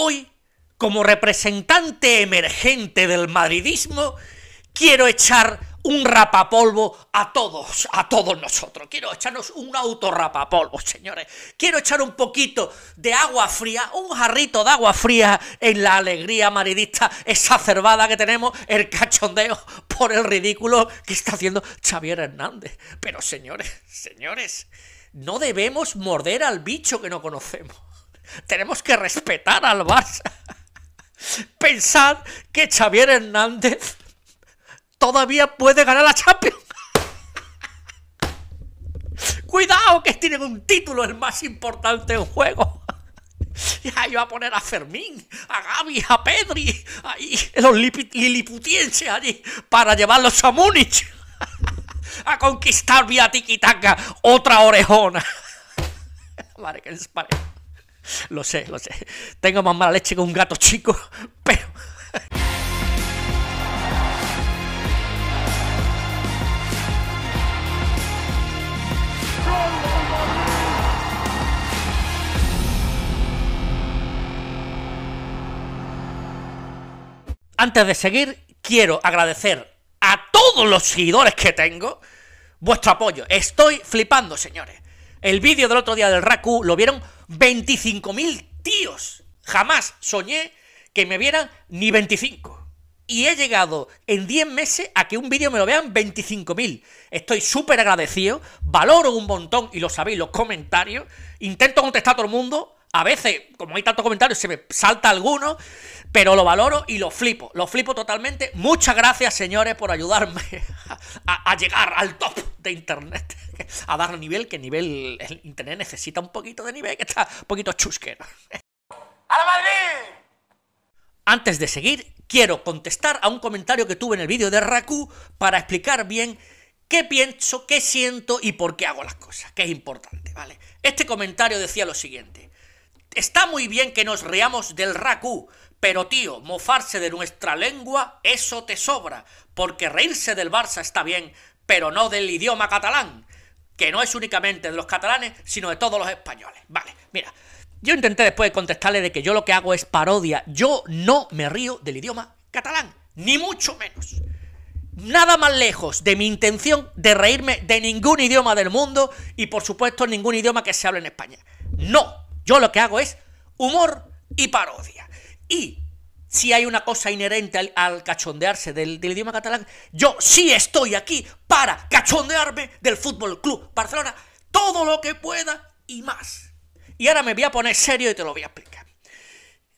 Hoy, como representante emergente del madridismo, quiero echar un rapapolvo a todos, a todos nosotros. Quiero echarnos un autorrapapolvo, señores. Quiero echar un poquito de agua fría, un jarrito de agua fría en la alegría madridista exacerbada que tenemos, el cachondeo por el ridículo que está haciendo Xavier Hernández. Pero señores, señores, no debemos morder al bicho que no conocemos. Tenemos que respetar al Barça. Pensad que Xavier Hernández todavía puede ganar la Champions. Cuidado que tienen un título el más importante en juego. Y ahí va a poner a Fermín, a Gaby, a Pedri, ahí, los liliputienses allí, para llevarlos a Múnich, a conquistar vía tiquitaca otra orejona. Vale, que les pare lo sé, lo sé. Tengo más mala leche que un gato chico, pero... Antes de seguir, quiero agradecer a todos los seguidores que tengo vuestro apoyo. Estoy flipando, señores. El vídeo del otro día del Raku lo vieron 25.000 tíos. Jamás soñé que me vieran ni 25. Y he llegado en 10 meses a que un vídeo me lo vean 25.000. Estoy súper agradecido, valoro un montón, y lo sabéis, los comentarios. Intento contestar a todo el mundo, a veces, como hay tantos comentarios, se me salta alguno, pero lo valoro y lo flipo, lo flipo totalmente. Muchas gracias, señores, por ayudarme a, llegar al top de Internet, a darle nivel, que nivel, el Internet necesita un poquito de nivel, que está un poquito chusquero. ¡A la Madrid! Antes de seguir, quiero contestar a un comentario que tuve en el vídeo de Raku para explicar bien qué pienso, qué siento y por qué hago las cosas, que es importante, ¿vale? Este comentario decía lo siguiente. Está muy bien que nos riamos del racú, pero tío, mofarse de nuestra lengua, eso te sobra, porque reírse del Barça está bien, pero no del idioma catalán, que no es únicamente de los catalanes, sino de todos los españoles. Vale, mira, yo intenté después contestarle de que yo lo que hago es parodia, yo no me río del idioma catalán, ni mucho menos. Nada más lejos de mi intención de reírme de ningún idioma del mundo y por supuesto ningún idioma que se hable en España. No, yo lo que hago es humor y parodia. Y si hay una cosa inherente al, cachondearse del, idioma catalán, yo sí estoy aquí para cachondearme del Fútbol Club Barcelona todo lo que pueda y más. Y ahora me voy a poner serio y te lo voy a explicar.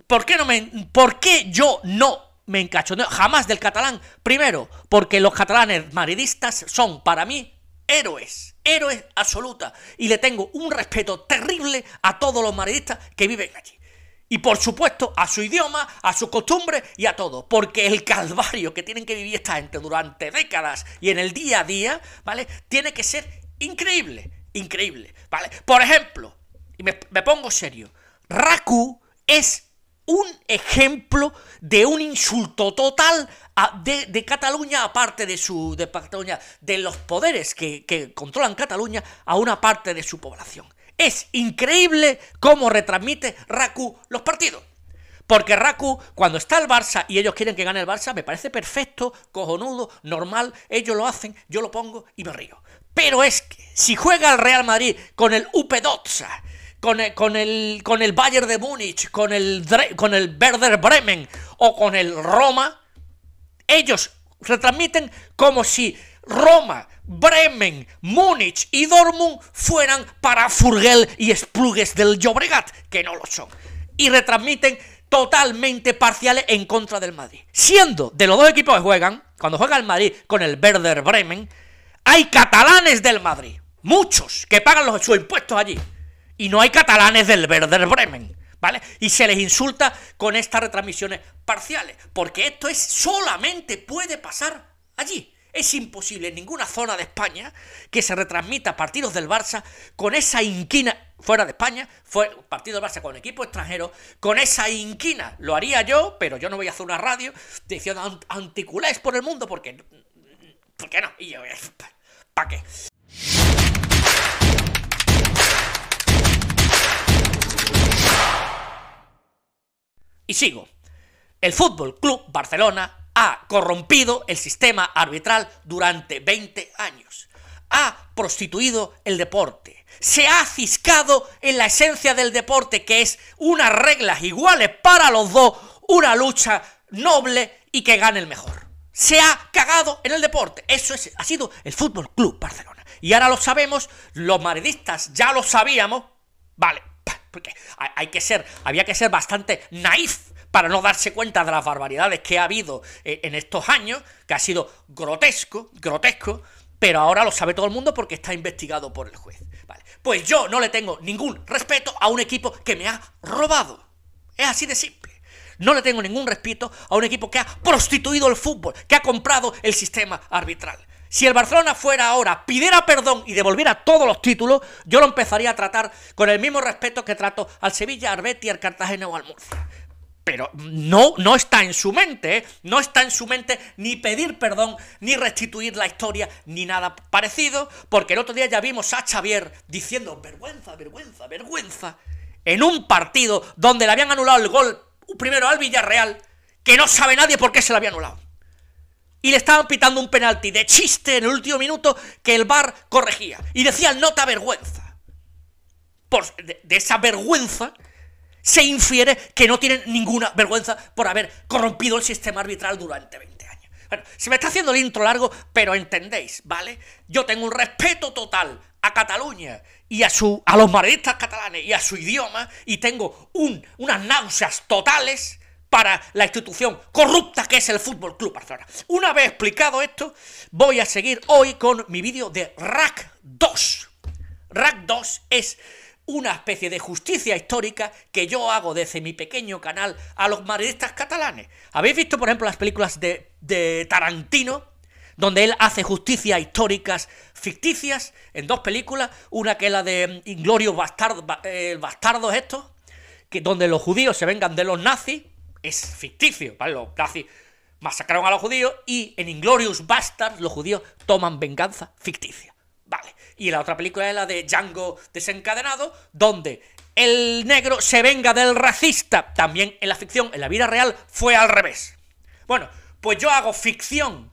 ¿Por qué, no me, por qué yo no me encachondeo jamás del catalán? Primero, porque los catalanes maridistas son para mí héroes, héroes absolutas. Y le tengo un respeto terrible a todos los maridistas que viven allí. Y por supuesto a su idioma, a sus costumbres y a todo. Porque el calvario que tienen que vivir esta gente durante décadas y en el día a día, ¿vale? Tiene que ser increíble, increíble, ¿vale? Por ejemplo, y me, me pongo serio, Raku es un ejemplo de un insulto total de, Cataluña, aparte de su. de Cataluña, de los poderes que, que controlan Cataluña, a una parte de su población. Es increíble cómo retransmite Raku los partidos. Porque Raku, cuando está el Barça y ellos quieren que gane el Barça, me parece perfecto, cojonudo, normal. Ellos lo hacen, yo lo pongo y me río. Pero es que si juega el Real Madrid con el Upedotza, con el, con el, con el Bayern de Múnich, con el, con el Werder Bremen o con el Roma, ellos retransmiten como si Roma, Bremen, Múnich y Dortmund fueran para Furgel y Splugues del Llobregat, que no lo son. Y retransmiten totalmente parciales en contra del Madrid. Siendo de los dos equipos que juegan, cuando juega el Madrid con el Werder Bremen, hay catalanes del Madrid, muchos, que pagan los, sus impuestos allí. Y no hay catalanes del Werder Bremen. ¿vale? Y se les insulta con estas retransmisiones parciales, porque esto solamente puede pasar allí. Es imposible en ninguna zona de España que se retransmita partidos del Barça con esa inquina fuera de España, fue partido del Barça con equipo extranjero, con esa inquina. Lo haría yo, pero yo no voy a hacer una radio diciendo anticulés por el mundo porque ¿por qué no? yo ¿para qué? Y sigo. El Fútbol Club Barcelona ha corrompido el sistema arbitral durante 20 años. Ha prostituido el deporte. Se ha fiscado en la esencia del deporte, que es unas reglas iguales para los dos, una lucha noble y que gane el mejor. Se ha cagado en el deporte. Eso ha sido el Fútbol Club Barcelona. Y ahora lo sabemos, los madridistas ya lo sabíamos. Vale, porque hay que ser, había que ser bastante naif para no darse cuenta de las barbaridades que ha habido eh, en estos años, que ha sido grotesco, grotesco, pero ahora lo sabe todo el mundo porque está investigado por el juez. Pues yo no le tengo ningún respeto a un equipo que me ha robado. Es así de simple. No le tengo ningún respeto a un equipo que ha prostituido el fútbol, que ha comprado el sistema arbitral. Si el Barcelona fuera ahora, pidiera perdón y devolviera todos los títulos, yo lo empezaría a tratar con el mismo respeto que trato al Sevilla, al Betis, al Cartagena o al Murcia. Pero no, no está en su mente, ¿eh? no está en su mente ni pedir perdón, ni restituir la historia, ni nada parecido, porque el otro día ya vimos a Xavier diciendo vergüenza, vergüenza, vergüenza, en un partido donde le habían anulado el gol primero al Villarreal, que no sabe nadie por qué se le había anulado y le estaban pitando un penalti de chiste en el último minuto que el bar corregía. Y decía, no te avergüenza. Por, de, esa vergüenza se infiere que no tienen ninguna vergüenza por haber corrompido el sistema arbitral durante 20 años. Bueno, se me está haciendo el intro largo, pero entendéis, ¿vale? Yo tengo un respeto total a Cataluña y a, su, a los maristas catalanes y a su idioma y tengo un, unas náuseas totales para la institución corrupta que es el Fútbol Club Barcelona. Una vez explicado esto, voy a seguir hoy con mi vídeo de RAC 2. RAC 2 es una especie de justicia histórica que yo hago desde mi pequeño canal a los madridistas catalanes. ¿Habéis visto, por ejemplo, las películas de, Tarantino? donde él hace justicias históricas ficticias en dos películas, una que es la de Inglorio eh, Bastardo, el Bastardos estos, que donde los judíos se vengan de los nazis es ficticio, ¿vale? Los nazis masacraron a los judíos y en Inglorious Bastards los judíos toman venganza ficticia, ¿vale? Y la otra película es la de Django desencadenado, donde el negro se venga del racista. También en la ficción, en la vida real, fue al revés. Bueno, pues yo hago ficción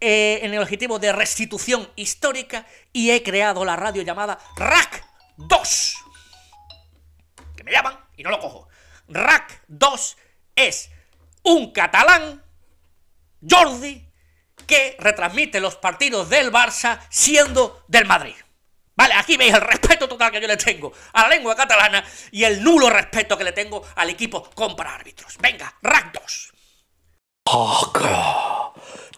eh, en el objetivo de restitución histórica y he creado la radio llamada RAC 2. Que me llaman y no lo cojo. RAC 2 es un catalán, Jordi, que retransmite los partidos del Barça siendo del Madrid. Vale, aquí veis el respeto total que yo le tengo a la lengua catalana y el nulo respeto que le tengo al equipo compra árbitros. Venga, ractos. qué.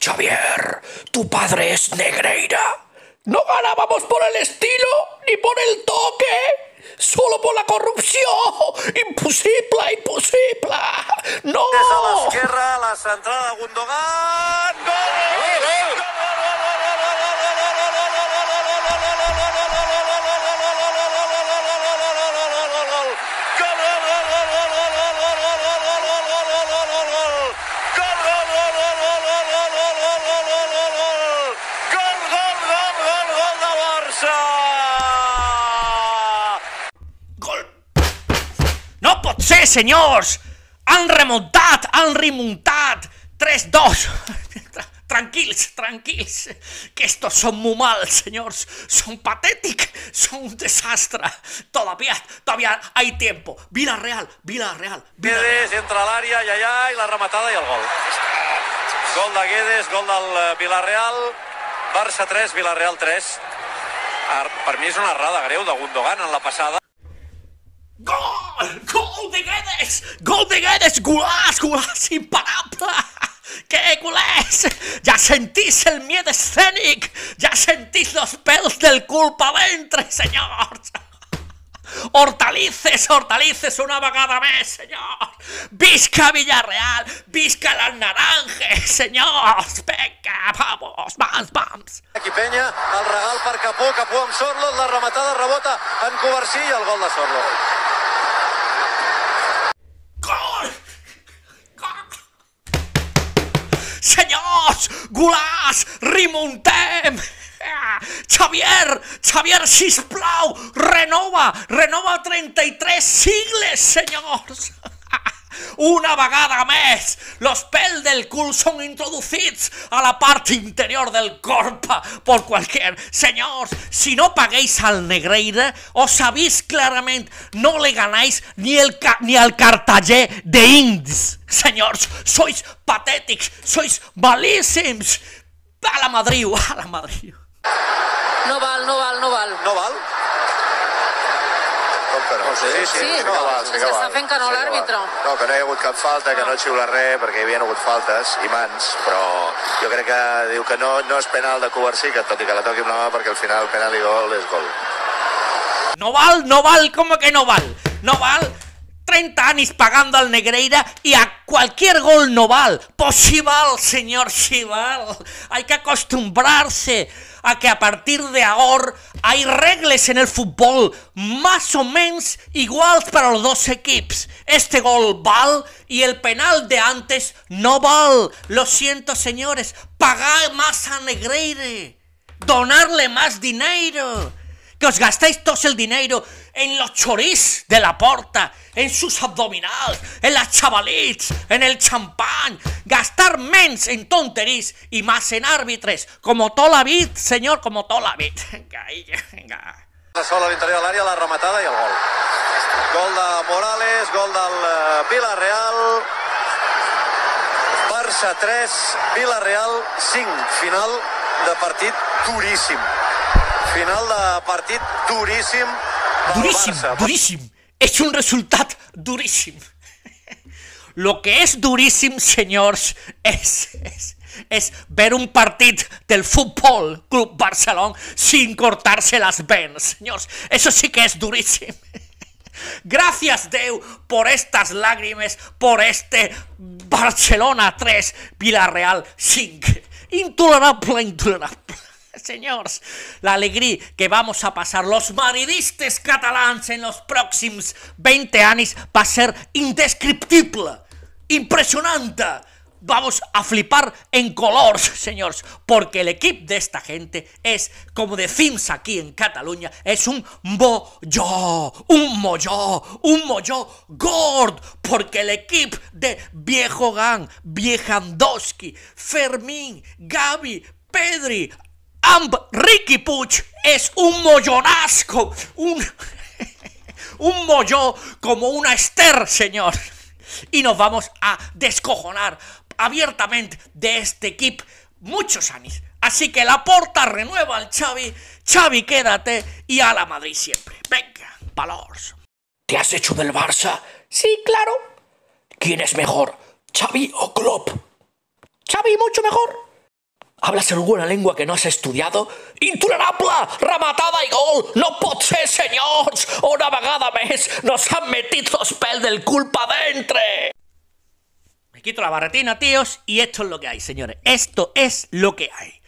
Javier, tu padre es Negreira. No ganábamos por el estilo ni por el toque, solo por la corrupción. Imposible, imposible. No! Des de l'esquerra, la centrada de Gundogan... Gol! Gol! senyors! han remontat, han remuntat, 3-2, tranquils, tranquils, que estos son muy mal, señores, son patéticos, son un desastre, todavía, todavía hay tiempo, Vila Real, Vila Real, Vila Real. Guedes entra a l'àrea, i allà, i la rematada i el gol. Gol de Guedes, gol del eh, Villarreal, Barça 3, Villarreal 3. Per mi és una errada greu de Gundogan en la passada. Gol! Gol! Golden Edes, Golden Edes, gulas, gulas sin parapla. ¿Qué culés? Ya sentís el miedo escénico, ya sentís los pelos del culpa ventre, señor. Hortalices, hortalices, una vagada más, señor. Visca Villarreal, visca las naranjas, señor. Venga, vamos, vamos, vamos. Aquí Peña, el regal para Capó, Capó amb Sorlo, la rematada rebota en Covarsí i el gol de Sorlo. ¡Rimuntem! Rimontem. Xavier, Xavier Sisplau, renova, renova 33 sigles, señores! Una vegada més, los pèl del cul són introducits a la part interior del corp per qualsevol. Senyors, si no pagueis al negreire, os sabís clarament, no le ganáis ni, el, ni al Cartagé de Indis. Senyors, sois patètics, sois malíssims. A la Madrid, a la Madrid. No val, no val, no val. No val? que no? Sí, sí, sí. sí. No, va, fica està fent que no l'àrbitre. No, que no hi ha hagut cap falta, que no xiula res, perquè hi havia hagut faltes i mans, però jo crec que diu que no, no és penal de Covarsí, que tot i que la toqui amb la mà, perquè al final penal i gol és gol. No val, no val, com que no val? No val? 30 anys pagando al Negreira i a qualsevol gol no val. Pues si val, senyor, si val. Hay que acostumbrar-se. a que a partir de ahora hay reglas en el fútbol más o menos iguales para los dos equipos. Este gol val y el penal de antes no val. Lo siento, señores, pagar más a Negreire, donarle más dinero que os gastáis todo el dinero en los chorís de la porta, en sus abdominales, en las chavalits, en el champán. Gastar mens en tonterís y más en árbitres, como toda la vida, señor, como toda la vida. Venga, venga. a de la rematada y el gol. Gol de Morales, gol del eh, Villarreal. Barça 3, Villarreal 5. Final de partido durísimo. Final de partit duríssim. Duríssim, Barça. duríssim. És un resultat duríssim. Lo que és duríssim, senyors, és, és, és ver un partit del Futbol Club Barcelona sin cortar-se les venes, senyors. Això sí que és duríssim. Gracias, Deu, por estas lágrimas, por este Barcelona 3, Villarreal 5. Intolerable, intolerable. señores La alegría que vamos a pasar los maridistes catalanes en los próximos 20 años va a ser indescriptible, impresionante. Vamos a flipar en colores, señores, porque el equipo de esta gente es, como decimos aquí en Cataluña, es un mollo, un mollo, un mollo gord, porque el equipo de Viejo Gan, Viejandowski, Fermín, Gaby, Pedri, Amb Ricky Puch es un mollonasco, un, un molló como una ester, señor. Y nos vamos a descojonar abiertamente de este equipo muchos años. Así que la porta renueva al Xavi, Xavi quédate y a la Madrid siempre. Venga, Palos. ¿Te has hecho del Barça? Sí, claro. ¿Quién es mejor, Xavi o Klopp? Xavi mucho mejor. Hablas alguna lengua que no has estudiado? Intolerable! ¡Ramatada y gol! No potse, señores Una vagada mes! nos han metido los del culpa Me quito la barretina, tíos, y esto es lo que hay, señores. Esto es lo que hay.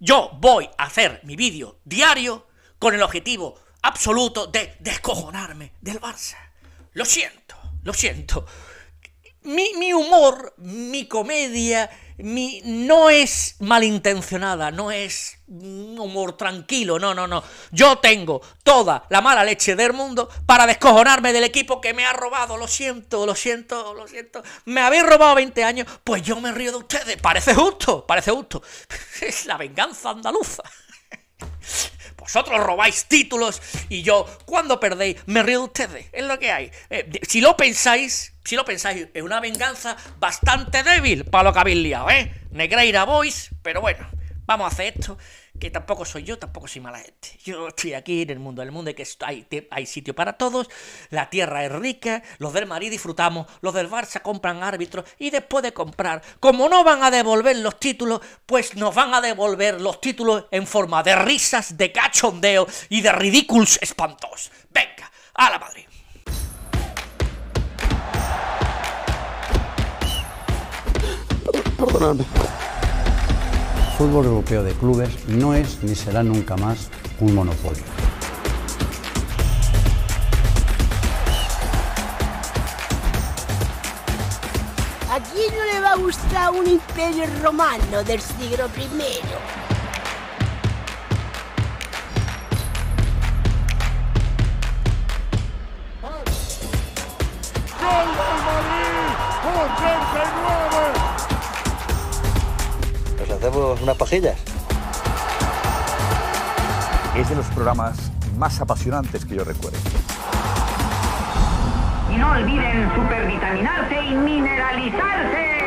Yo voy a hacer mi vídeo diario con el objetivo absoluto de descojonarme del Barça. Lo siento, lo siento. Mi, mi humor, mi comedia mi, no es malintencionada, no es humor tranquilo, no, no, no. Yo tengo toda la mala leche del mundo para descojonarme del equipo que me ha robado, lo siento, lo siento, lo siento. Me habéis robado 20 años, pues yo me río de ustedes, parece justo, parece justo. Es la venganza andaluza. Vosotros robáis títulos y yo, cuando perdéis, me río de ustedes. Es lo que hay. Eh, si lo pensáis, si lo pensáis, es una venganza bastante débil para lo que habéis liado, ¿eh? Negreira Boys, pero bueno, vamos a hacer esto que tampoco soy yo, tampoco soy mala gente. Yo estoy aquí en el mundo el mundo que hay, hay sitio para todos, la tierra es rica, los del Madrid disfrutamos, los del Barça compran árbitros y después de comprar, como no van a devolver los títulos, pues nos van a devolver los títulos en forma de risas, de cachondeo y de ridículos espantos. Venga, a la madre fútbol europeo de clubes no es ni será nunca más un monopolio. ¿A quién no le va a gustar un imperio romano del siglo I? ¡Gol del Madrid! hacemos unas pajillas. Es de los programas más apasionantes que yo recuerdo. Y no olviden supervitaminarse y mineralizarse.